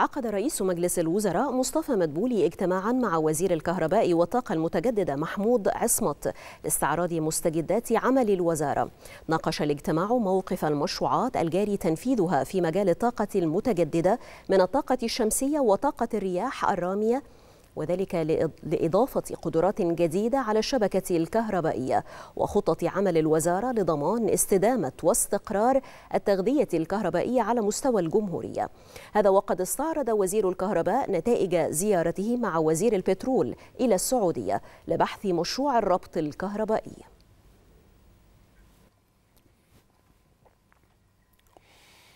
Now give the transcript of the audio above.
عقد رئيس مجلس الوزراء مصطفى مدبولي اجتماعا مع وزير الكهرباء والطاقة المتجددة محمود عصمت لاستعراض مستجدات عمل الوزارة ناقش الاجتماع موقف المشروعات الجاري تنفيذها في مجال الطاقة المتجددة من الطاقة الشمسية وطاقة الرياح الرامية وذلك لإضافة قدرات جديدة على الشبكة الكهربائية وخطط عمل الوزارة لضمان استدامة واستقرار التغذية الكهربائية على مستوى الجمهورية هذا وقد استعرض وزير الكهرباء نتائج زيارته مع وزير البترول إلى السعودية لبحث مشروع الربط الكهربائي